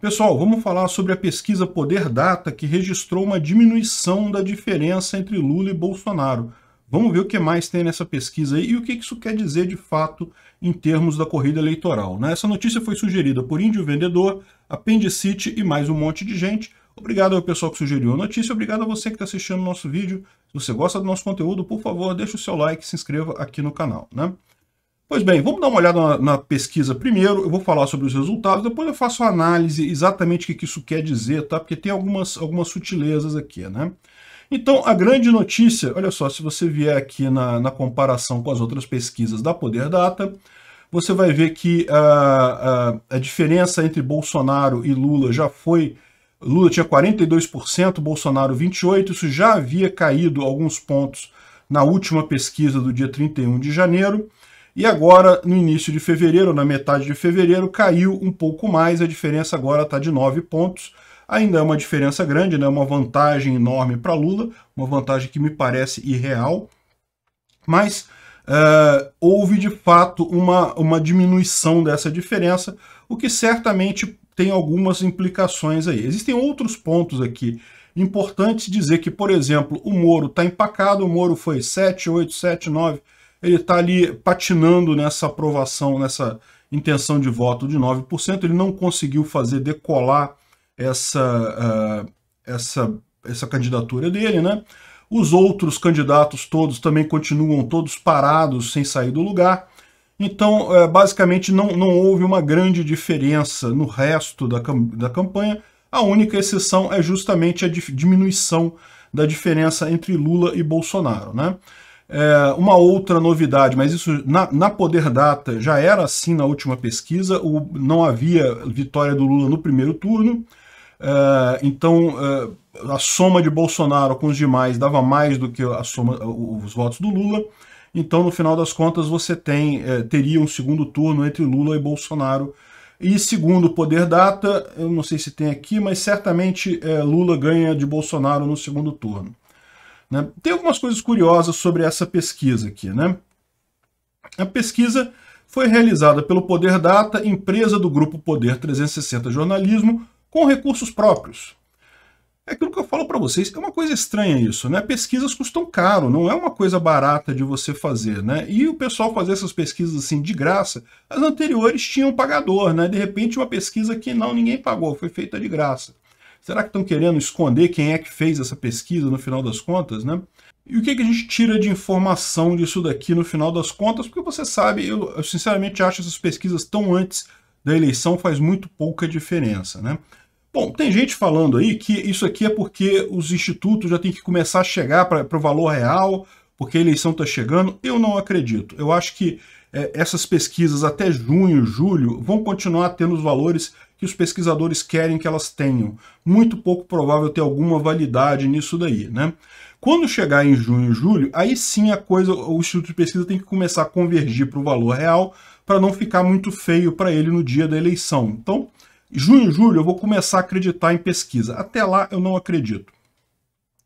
Pessoal, vamos falar sobre a pesquisa Poder Data, que registrou uma diminuição da diferença entre Lula e Bolsonaro. Vamos ver o que mais tem nessa pesquisa aí, e o que isso quer dizer de fato em termos da corrida eleitoral. Né? Essa notícia foi sugerida por Índio Vendedor, Apendicite e mais um monte de gente. Obrigado ao pessoal que sugeriu a notícia, obrigado a você que está assistindo o nosso vídeo. Se você gosta do nosso conteúdo, por favor, deixe o seu like e se inscreva aqui no canal. Né? Pois bem, vamos dar uma olhada na, na, pesquisa primeiro, eu vou falar sobre os resultados, depois eu faço a análise exatamente o que isso quer dizer, tá? Porque tem algumas, algumas sutilezas aqui, né? Então, a grande notícia, olha só, se você vier aqui na, na comparação com as outras pesquisas da Poder Data, você vai ver que a, a, a diferença entre Bolsonaro e Lula já foi... Lula tinha 42%, Bolsonaro 28%, isso já havia caído alguns pontos na última pesquisa do dia 31 de janeiro, e agora, no início de fevereiro, na metade de fevereiro, caiu um pouco mais, a diferença agora está de 9 pontos. Ainda é uma diferença grande, né? uma vantagem enorme para Lula, uma vantagem que me parece irreal. Mas Uh, houve de fato uma, uma diminuição dessa diferença, o que certamente tem algumas implicações aí. Existem outros pontos aqui. Importante dizer que, por exemplo, o Moro está empacado, o Moro foi 7, 8, 7, 9, ele está ali patinando nessa aprovação, nessa intenção de voto de 9%, ele não conseguiu fazer decolar essa, uh, essa, essa candidatura dele, né? Os outros candidatos todos também continuam todos parados, sem sair do lugar. Então, eh, basicamente, não, não houve uma grande diferença no resto da, da campanha. A única exceção é justamente a diminuição da diferença entre Lula e Bolsonaro, né? É, uma outra novidade, mas isso na, na, Poder Data já era assim na última pesquisa, o, não havia vitória do Lula no primeiro turno, é, então é, a soma de Bolsonaro com os demais dava mais do que a soma, os votos do Lula, então no final das contas você tem, é, teria um segundo turno entre Lula e Bolsonaro, e segundo Poder Data, eu não sei se tem aqui, mas certamente é, Lula ganha de Bolsonaro no segundo turno. Né? Tem algumas coisas curiosas sobre essa pesquisa aqui. Né? A pesquisa foi realizada pelo Poder Data, empresa do grupo Poder 360 Jornalismo, com recursos próprios. É aquilo que eu falo para vocês, é uma coisa estranha isso, né? Pesquisas custam caro, não é uma coisa barata de você fazer, né? E o pessoal fazer essas pesquisas assim de graça, as anteriores tinham pagador, né? De repente uma pesquisa que não, ninguém pagou, foi feita de graça. Será que estão querendo esconder quem é que fez essa pesquisa no final das contas, né? E o que, que a gente tira de informação disso daqui no final das contas? Porque você sabe, eu, eu sinceramente acho essas pesquisas tão antes da eleição faz muito pouca diferença, né? Bom, tem gente falando aí que isso aqui é porque os institutos já têm que começar a chegar para o valor real, porque a eleição está chegando. Eu não acredito. Eu acho que é, essas pesquisas até junho, julho, vão continuar tendo os valores que os pesquisadores querem que elas tenham. Muito pouco provável ter alguma validade nisso daí, né? Quando chegar em junho, e julho, aí sim a coisa, o Instituto de Pesquisa tem que começar a convergir para o valor real para não ficar muito feio para ele no dia da eleição. Então, junho, e julho, eu vou começar a acreditar em pesquisa. Até lá, eu não acredito.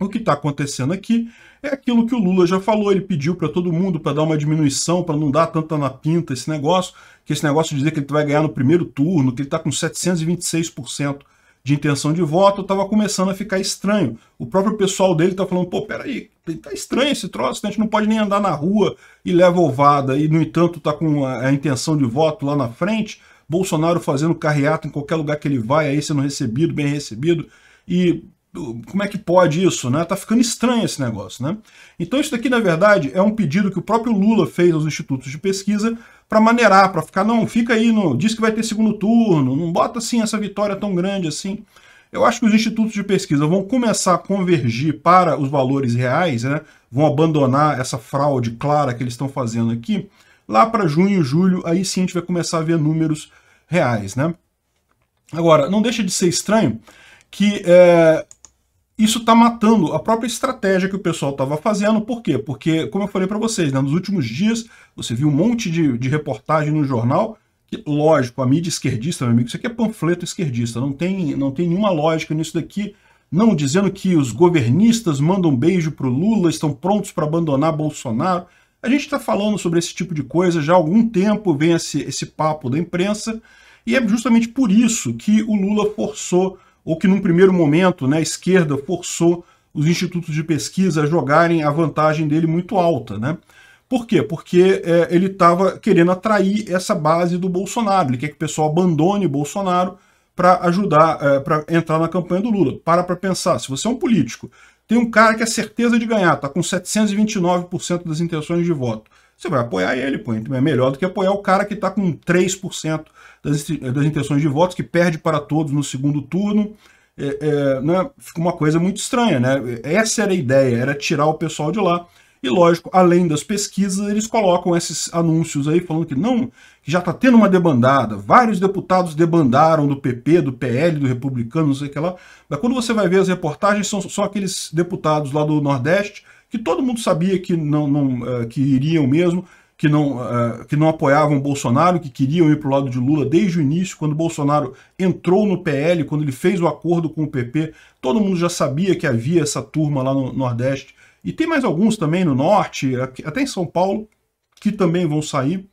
O que está acontecendo aqui é aquilo que o Lula já falou, ele pediu para todo mundo para dar uma diminuição, para não dar tanta na pinta esse negócio, que esse negócio de dizer que ele vai ganhar no primeiro turno, que ele está com 726% de intenção de voto, estava começando a ficar estranho. O próprio pessoal dele está falando, pô, peraí, está estranho esse troço, né? a gente não pode nem andar na rua e leva ovada, e no entanto está com a intenção de voto lá na frente, Bolsonaro fazendo carreata em qualquer lugar que ele vai, aí sendo recebido, bem recebido, e como é que pode isso, né? Tá ficando estranho esse negócio, né? Então isso daqui, na verdade, é um pedido que o próprio Lula fez aos institutos de pesquisa para maneirar, para ficar, não, fica aí, no, diz que vai ter segundo turno, não bota assim essa vitória tão grande assim. Eu acho que os institutos de pesquisa vão começar a convergir para os valores reais, né? Vão abandonar essa fraude clara que eles estão fazendo aqui. Lá para junho, julho, aí sim a gente vai começar a ver números reais, né? Agora, não deixa de ser estranho que é, isso está matando a própria estratégia que o pessoal estava fazendo. Por quê? Porque, como eu falei para vocês, né, nos últimos dias você viu um monte de, de reportagem no jornal que, lógico, a mídia esquerdista, meu amigo, isso aqui é panfleto esquerdista, não tem, não tem nenhuma lógica nisso daqui, não dizendo que os governistas mandam um beijo para o Lula, estão prontos para abandonar Bolsonaro. A gente está falando sobre esse tipo de coisa já há algum tempo, vem esse, esse papo da imprensa, e é justamente por isso que o Lula forçou ou que num primeiro momento né, a esquerda forçou os institutos de pesquisa a jogarem a vantagem dele muito alta. Né? Por quê? Porque é, ele estava querendo atrair essa base do Bolsonaro. Ele quer que o pessoal abandone Bolsonaro para ajudar, é, para entrar na campanha do Lula. Para para pensar, se você é um político, tem um cara que é certeza de ganhar, está com 729% das intenções de voto você vai apoiar ele, pô. Então, é melhor do que apoiar o cara que está com 3% das, das intenções de votos, que perde para todos no segundo turno. É, é, né? Fica uma coisa muito estranha, né? Essa era a ideia, era tirar o pessoal de lá. E lógico, além das pesquisas, eles colocam esses anúncios aí falando que não, que já está tendo uma debandada, vários deputados debandaram do PP, do PL, do Republicano, não sei o que lá. Mas quando você vai ver as reportagens, são só aqueles deputados lá do Nordeste que todo mundo sabia que não, não eh, que iriam mesmo, que não, eh, que não apoiavam Bolsonaro, que queriam ir para o lado de Lula desde o início, quando Bolsonaro entrou no PL, quando ele fez o acordo com o PP, todo mundo já sabia que havia essa turma lá no Nordeste. E tem mais alguns também no Norte, até em São Paulo, que também vão sair.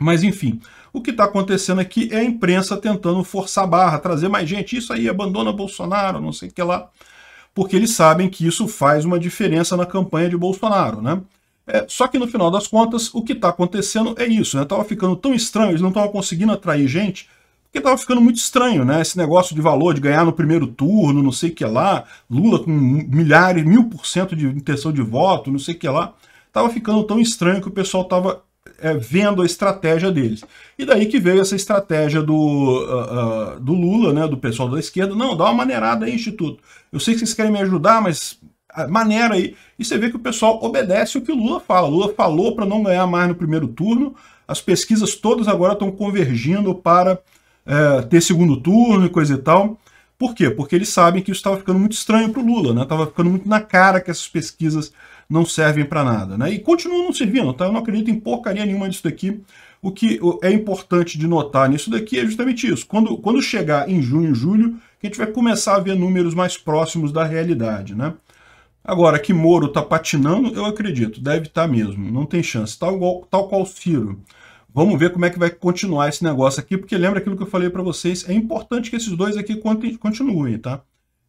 Mas enfim, o que está acontecendo aqui é a imprensa tentando forçar a barra, trazer mais gente. Isso aí abandona Bolsonaro, não sei o que lá porque eles sabem que isso faz uma diferença na campanha de Bolsonaro, né? É, só que no final das contas, o que está acontecendo é isso, né? Tava ficando tão estranho, eles não estavam conseguindo atrair gente, porque estava ficando muito estranho, né? Esse negócio de valor, de ganhar no primeiro turno, não sei o que lá, Lula com milhares, mil por cento de intenção de voto, não sei o que lá, estava ficando tão estranho que o pessoal estava é, vendo a estratégia deles. E daí que veio essa estratégia do, uh, uh, do Lula, né, do pessoal da esquerda, não, dá uma maneirada aí, Instituto. Eu sei que vocês querem me ajudar, mas ah, maneira aí. E você vê que o pessoal obedece o que o Lula fala. O Lula falou para não ganhar mais no primeiro turno, as pesquisas todas agora estão convergindo para é, ter segundo turno e coisa e tal. Por quê? Porque eles sabem que isso estava ficando muito estranho para o Lula, né? Estava ficando muito na cara que essas pesquisas não servem para nada. Né? E continuam não servindo, tá? Eu não acredito em porcaria nenhuma disso daqui. O que é importante de notar nisso daqui é justamente isso. Quando, quando chegar em junho, julho, que a gente vai começar a ver números mais próximos da realidade, né? Agora, que Moro está patinando, eu acredito, deve estar tá mesmo, não tem chance, tal, igual, tal qual Ciro. Vamos ver como é que vai continuar esse negócio aqui, porque lembra aquilo que eu falei para vocês, é importante que esses dois aqui continuem, tá?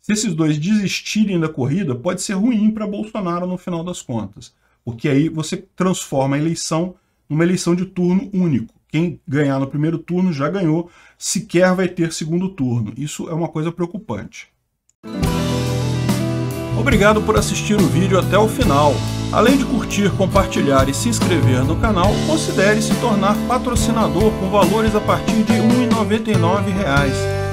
Se esses dois desistirem da corrida, pode ser ruim para Bolsonaro no final das contas, porque aí você transforma a eleição numa eleição de turno único. Quem ganhar no primeiro turno já ganhou, sequer vai ter segundo turno. Isso é uma coisa preocupante. Obrigado por assistir o vídeo até o final. Além de curtir, compartilhar e se inscrever no canal, considere se tornar patrocinador com valores a partir de R$ 1,99